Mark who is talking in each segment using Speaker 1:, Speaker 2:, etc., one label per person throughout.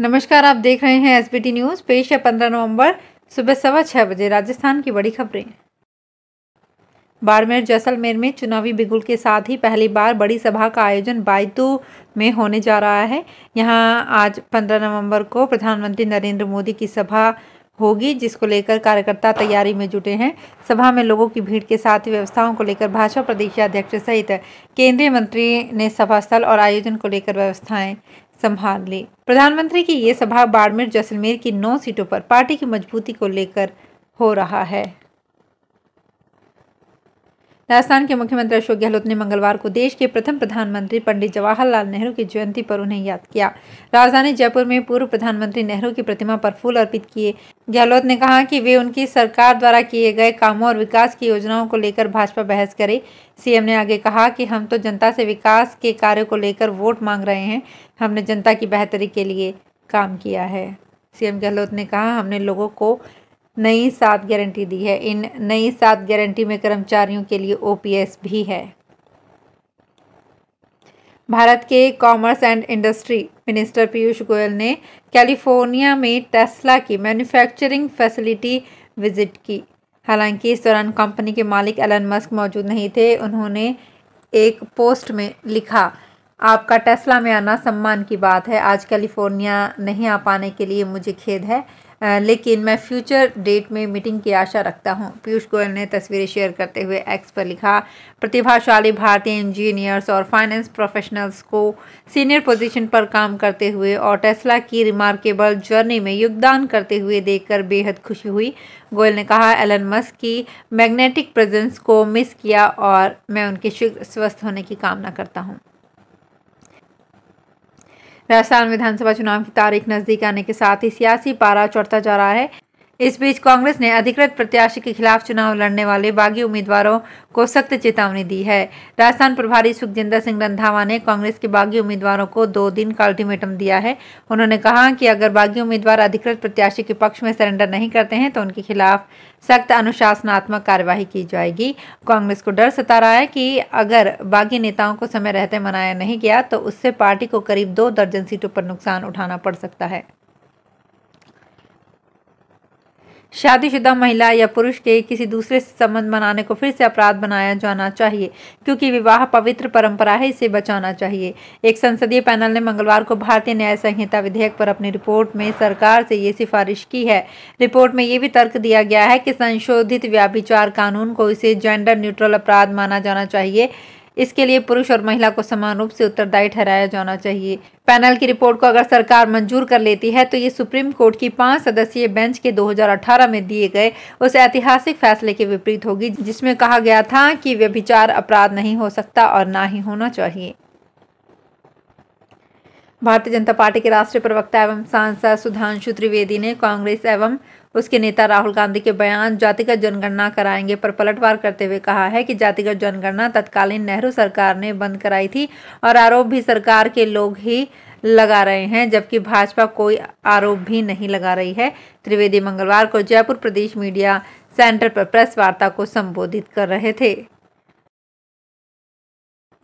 Speaker 1: नमस्कार आप देख रहे हैं एसबीटी न्यूज़ पेश है पंद्रह नवंबर सुबह सवा छह बजे राजस्थान की बड़ी खबरें बाड़मेर जैसलमेर में चुनावी बिगुल के साथ ही पहली बार बड़ी सभा का आयोजन बायतू में होने जा रहा है यहां आज पंद्रह नवंबर को प्रधानमंत्री नरेंद्र मोदी की सभा होगी जिसको लेकर कार्यकर्ता तैयारी में जुटे हैं सभा में लोगों की भीड़ के साथ ही व्यवस्थाओं को लेकर भाजपा प्रदेश अध्यक्ष सहित केंद्रीय मंत्री ने सभा स्थल और आयोजन को लेकर व्यवस्थाएं संभाल ले प्रधानमंत्री की ये सभा बाड़मेर जैसलमेर की नौ सीटों पर पार्टी की मजबूती को लेकर हो रहा है राजस्थान के मुख्यमंत्री अशोक गहलोत ने मंगलवार को देश के प्रथम प्रधानमंत्री पंडित जवाहरलाल नेहरू की जयंती पर उन्हें याद किया राजधानी जयपुर में पूर्व प्रधानमंत्री नेहरू की प्रतिमा पर फूल अर्पित किए गहलोत ने कहा कि वे उनकी सरकार द्वारा किए गए कामों और विकास की योजनाओं को लेकर भाजपा बहस करे सीएम ने आगे कहा कि हम तो जनता से विकास के कार्य को लेकर वोट मांग रहे हैं हमने जनता की बेहतरी के लिए काम किया है सीएम गहलोत ने कहा हमने लोगों को नई सात गारंटी दी है इन नई सात गारंटी में कर्मचारियों के लिए ओपीएस भी है भारत के commerce and industry minister Piyush Goyal ने कैलिफोर्निया में टेस्ला की मैन्युफैक्चरिंग फैसिलिटी विजिट की हालांकि इस दौरान कंपनी के मालिक एलन मस्क मौजूद नहीं थे उन्होंने एक पोस्ट में लिखा आपका टेस्ला में आना सम्मान की बात है आज कैलिफोर्निया नहीं आ पाने के लिए मुझे खेद है लेकिन मैं फ्यूचर डेट में मीटिंग की आशा रखता हूं पीयूष गोयल ने तस्वीरें शेयर करते हुए एक्स पर लिखा प्रतिभाशाली भारतीय इंजीनियर्स और फाइनेंस प्रोफेशनल्स को सीनियर पोजीशन पर काम करते हुए और टेस्ला की रिमार्केबल जर्नी में योगदान करते हुए देखकर बेहद खुशी हुई गोयल ने कहा एलन मस्क की मैग्नेटिक प्रेजेंस को मिस किया और मैं उनके शीघ्र स्वस्थ होने की कामना करता हूँ राजस्थान विधानसभा चुनाव की तारीख नजदीक आने के साथ ही सियासी पारा चढ़ता जा रहा है इस बीच कांग्रेस ने अधिकृत प्रत्याशी के खिलाफ चुनाव लड़ने वाले बागी उम्मीदवारों को सख्त चेतावनी दी है राजस्थान प्रभारी सुखजिंदर सिंह रंधावा ने कांग्रेस के बागी उम्मीदवारों को दो दिन का अल्टीमेटम दिया है उन्होंने कहा कि अगर बागी उम्मीदवार अधिकृत प्रत्याशी के पक्ष में सरेंडर नहीं करते हैं तो उनके खिलाफ सख्त अनुशासनात्मक कार्यवाही की जाएगी कांग्रेस को डर सता रहा है कि अगर बागी नेताओं को समय रहते मनाया नहीं गया तो उससे पार्टी को करीब दो दर्जन सीटों पर नुकसान उठाना पड़ सकता है शादीशुदा महिला या पुरुष के किसी दूसरे से संबंध बनाने को फिर से अपराध बनाया जाना चाहिए क्योंकि विवाह पवित्र परंपरा है इसे बचाना चाहिए एक संसदीय पैनल ने मंगलवार को भारतीय न्याय संहिता विधेयक पर अपनी रिपोर्ट में सरकार से ये सिफारिश की है रिपोर्ट में ये भी तर्क दिया गया है कि संशोधित व्याभिचार कानून को इसे जेंडर न्यूट्रल अपराध माना जाना चाहिए इसके लिए पुरुष और महिला को समान रूप से उत्तरदायी ठहराया जाना चाहिए पैनल की रिपोर्ट को अगर सरकार मंजूर कर लेती है तो ये सुप्रीम कोर्ट की पांच सदस्यीय बेंच के 2018 में दिए गए उस ऐतिहासिक फैसले के विपरीत होगी जिसमें कहा गया था कि व्यभिचार अपराध नहीं हो सकता और ना ही होना चाहिए भारतीय जनता पार्टी के राष्ट्रीय प्रवक्ता एवं सांसद सुधांशु त्रिवेदी ने कांग्रेस एवं उसके नेता राहुल गांधी के बयान जातिगत जनगणना कराएंगे पर पलटवार करते हुए कहा है कि जातिगत जनगणना तत्कालीन नेहरू सरकार ने बंद कराई थी और आरोप भी सरकार के लोग ही लगा रहे हैं जबकि भाजपा कोई आरोप भी नहीं लगा रही है त्रिवेदी मंगलवार को जयपुर प्रदेश मीडिया सेंटर पर प्रेस वार्ता को संबोधित कर रहे थे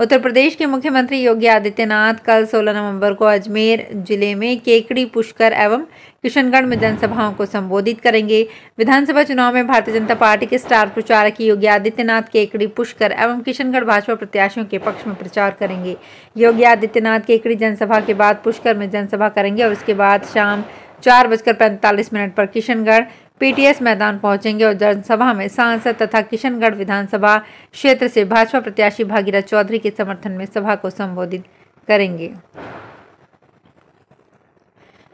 Speaker 1: उत्तर प्रदेश के मुख्यमंत्री योगी आदित्यनाथ कल 16 नवंबर को अजमेर जिले में केकड़ी पुष्कर एवं किशनगढ़ में जनसभाओं को संबोधित करेंगे विधानसभा चुनाव में भारतीय जनता पार्टी के स्टार प्रचारक योगी आदित्यनाथ केकड़ी पुष्कर एवं किशनगढ़ भाजपा प्रत्याशियों के पक्ष में प्रचार करेंगे योगी आदित्यनाथ केकड़ी जनसभा के बाद पुष्कर में जनसभा करेंगे और उसके बाद शाम चार बजकर पैंतालीस मिनट पर किशनगढ़ पीटीएस मैदान पहुंचेंगे और जनसभा में सांसद तथा किशनगढ़ विधानसभा क्षेत्र से भाजपा प्रत्याशी भागीरथ चौधरी के समर्थन में सभा को संबोधित करेंगे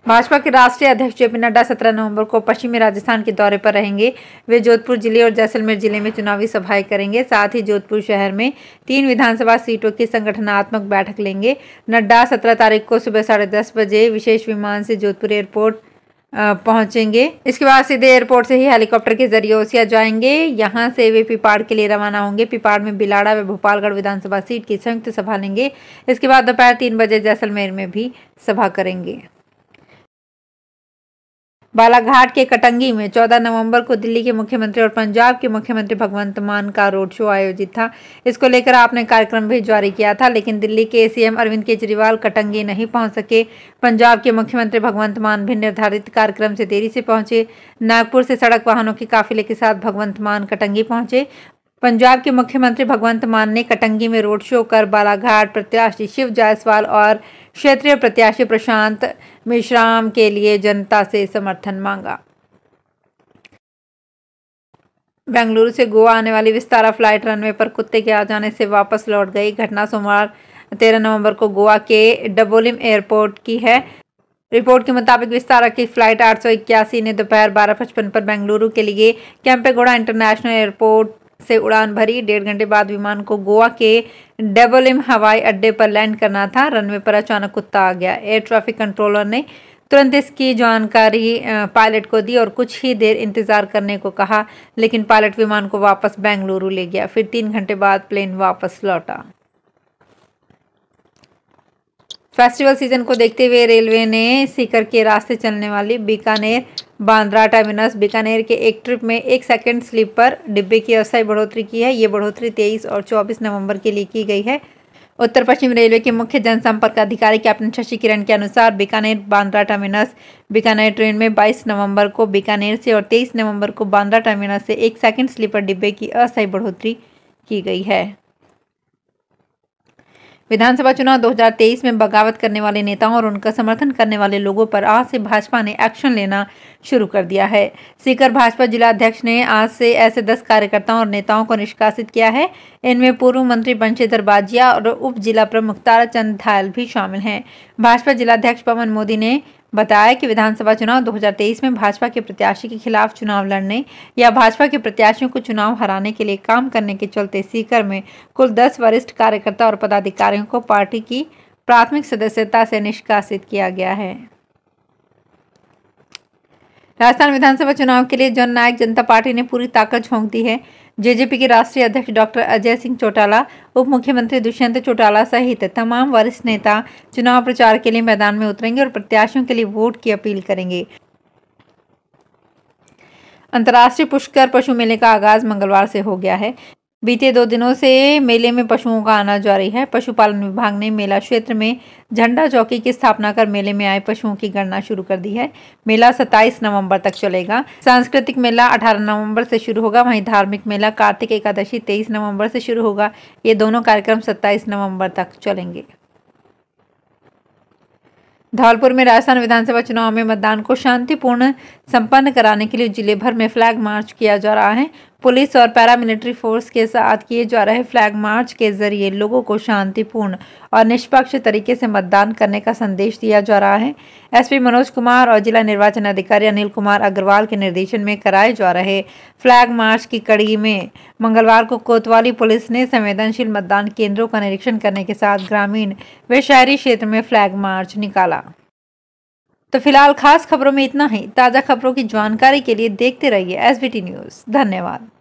Speaker 1: भाजपा के राष्ट्रीय अध्यक्ष जेपी नड्डा सत्रह नवंबर को पश्चिमी राजस्थान के दौरे पर रहेंगे वे जोधपुर जिले और जैसलमेर जिले में चुनावी सभाएं करेंगे साथ ही जोधपुर शहर में तीन विधानसभा सीटों की संगठनात्मक बैठक लेंगे नड्डा सत्रह तारीख को सुबह साढ़े दस बजे विशेष विमान से जोधपुर एयरपोर्ट पहुंचेंगे इसके बाद सीधे एयरपोर्ट से ही हेलीकॉप्टर के जरिए ओसिया जाएंगे यहाँ से वे पिपाड़ के लिए रवाना होंगे पिपाड़ में बिलाड़ा व भोपालगढ़ विधानसभा सीट की संयुक्त सभा लेंगे इसके बाद दोपहर तीन बजे जैसलमेर में भी सभा करेंगे बालाघाट के कटंगी में 14 नवंबर को दिल्ली के मुख्यमंत्री और पंजाब के मुख्यमंत्री भगवंत मान का रोड शो आयोजित था इसको लेकर आपने कार्यक्रम भी जारी किया था लेकिन दिल्ली के सीएम अरविंद केजरीवाल कटंगी नहीं पहुंच सके पंजाब के मुख्यमंत्री भगवंत मान भी निर्धारित कार्यक्रम से देरी से पहुंचे नागपुर से सड़क वाहनों के काफिले के साथ भगवंत मान कटंगी पहुंचे पंजाब के मुख्यमंत्री भगवंत मान ने कटंगी में रोड शो कर बालाघाट प्रत्याशी शिव जायसवाल और क्षेत्रीय प्रत्याशी प्रशांत मिश्राम के लिए जनता से समर्थन मांगा बेंगलुरु से गोवा आने वाली विस्तारा फ्लाइट रनवे पर कुत्ते के आ जाने से वापस लौट गई घटना सोमवार तेरह नवंबर को गोवा के डबोलिम एयरपोर्ट की है रिपोर्ट के मुताबिक विस्तारा की फ्लाइट आठ ने दोपहर बारह पचपन पर बेंगलुरु के लिए कैंपेगोड़ा इंटरनेशनल एयरपोर्ट से उड़ान भरी डेढ़ घंटे बाद विमान को गोवा के डबल हवाई अड्डे पर लैंड करना था रनवे पर अचानक कुत्ता आ गया एयर ट्रैफिक कंट्रोलर ने तुरंत इसकी जानकारी पायलट को दी और कुछ ही देर इंतज़ार करने को कहा लेकिन पायलट विमान को वापस बेंगलुरु ले गया फिर तीन घंटे बाद प्लेन वापस लौटा फेस्टिवल सीजन को देखते हुए रेलवे ने सीकर के रास्ते चलने वाली बीकानेर बांद्रा टर्मिनस बीकानेर के एक ट्रिप में एक सेकंड स्लीपर डिब्बे की अस्थायी बढ़ोतरी की है ये बढ़ोतरी 23 और 24 नवंबर के लिए की गई है उत्तर पश्चिम रेलवे के मुख्य जनसंपर्क अधिकारी कैप्टन शशि किरण के अनुसार बीकानेर बांद्रा टर्मिनस बीकानेर ट्रेन में 22 नवंबर को बीकानेर से और 23 नवंबर को बांद्रा टर्मिनस से एक सेकंड स्लीपर डिब्बे की अस्थायी बढ़ोतरी की गई है विधानसभा चुनाव 2023 में बगावत करने वाले नेताओं और उनका समर्थन करने वाले लोगों पर आज से भाजपा ने एक्शन लेना शुरू कर दिया है सीकर भाजपा जिला अध्यक्ष ने आज से ऐसे दस कार्यकर्ताओं और नेताओं को निष्कासित किया है इनमें पूर्व मंत्री बंशीधर बाजिया और उप जिला प्रमुख ताराचंद धायल भी शामिल हैं भाजपा जिलाध्यक्ष पवन मोदी ने बताया कि विधानसभा चुनाव 2023 में भाजपा के प्रत्याशी के खिलाफ चुनाव लड़ने या भाजपा के प्रत्याशियों को चुनाव हराने के लिए काम करने के चलते सीकर में कुल 10 वरिष्ठ कार्यकर्ता और पदाधिकारियों को पार्टी की प्राथमिक सदस्यता से निष्कासित किया गया है राजस्थान विधानसभा चुनाव के लिए जन नायक जनता पार्टी ने पूरी ताकत झोंक दी है जेजेपी के राष्ट्रीय अध्यक्ष डॉक्टर अजय सिंह चौटाला उप मुख्यमंत्री दुष्यंत चौटाला सहित तमाम वरिष्ठ नेता चुनाव प्रचार के लिए मैदान में उतरेंगे और प्रत्याशियों के लिए वोट की अपील करेंगे अंतर्राष्ट्रीय पुष्कर पशु मेले का आगाज मंगलवार से हो गया है बीते दो दिनों से मेले में पशुओं का आना जारी है पशुपालन विभाग ने मेला क्षेत्र में झंडा चौकी की स्थापना कर मेले में आए पशुओं की गणना शुरू कर दी है मेला 27 नवंबर तक चलेगा सांस्कृतिक मेला 18 नवंबर से शुरू होगा वहीं धार्मिक मेला कार्तिक एकादशी 23 नवंबर से शुरू होगा ये दोनों कार्यक्रम सत्ताईस नवम्बर तक चलेंगे धौलपुर में राजस्थान विधानसभा चुनाव में मतदान को शांतिपूर्ण संपन्न कराने के लिए जिले भर में फ्लैग मार्च किया जा रहा है पुलिस और पैरामिलिट्री फोर्स के साथ किए जा रहे फ्लैग मार्च के जरिए लोगों को शांतिपूर्ण और निष्पक्ष तरीके से मतदान करने का संदेश दिया जा रहा है एसपी मनोज कुमार और जिला निर्वाचन अधिकारी अनिल कुमार अग्रवाल के निर्देशन में कराए जा रहे फ्लैग मार्च की कड़ी में मंगलवार को कोतवाली पुलिस ने संवेदनशील मतदान केंद्रों का निरीक्षण करने के साथ ग्रामीण व शहरी क्षेत्र में फ्लैग मार्च निकाला तो फिलहाल खास खबरों में इतना ही ताज़ा खबरों की जानकारी के लिए देखते रहिए एस न्यूज़ धन्यवाद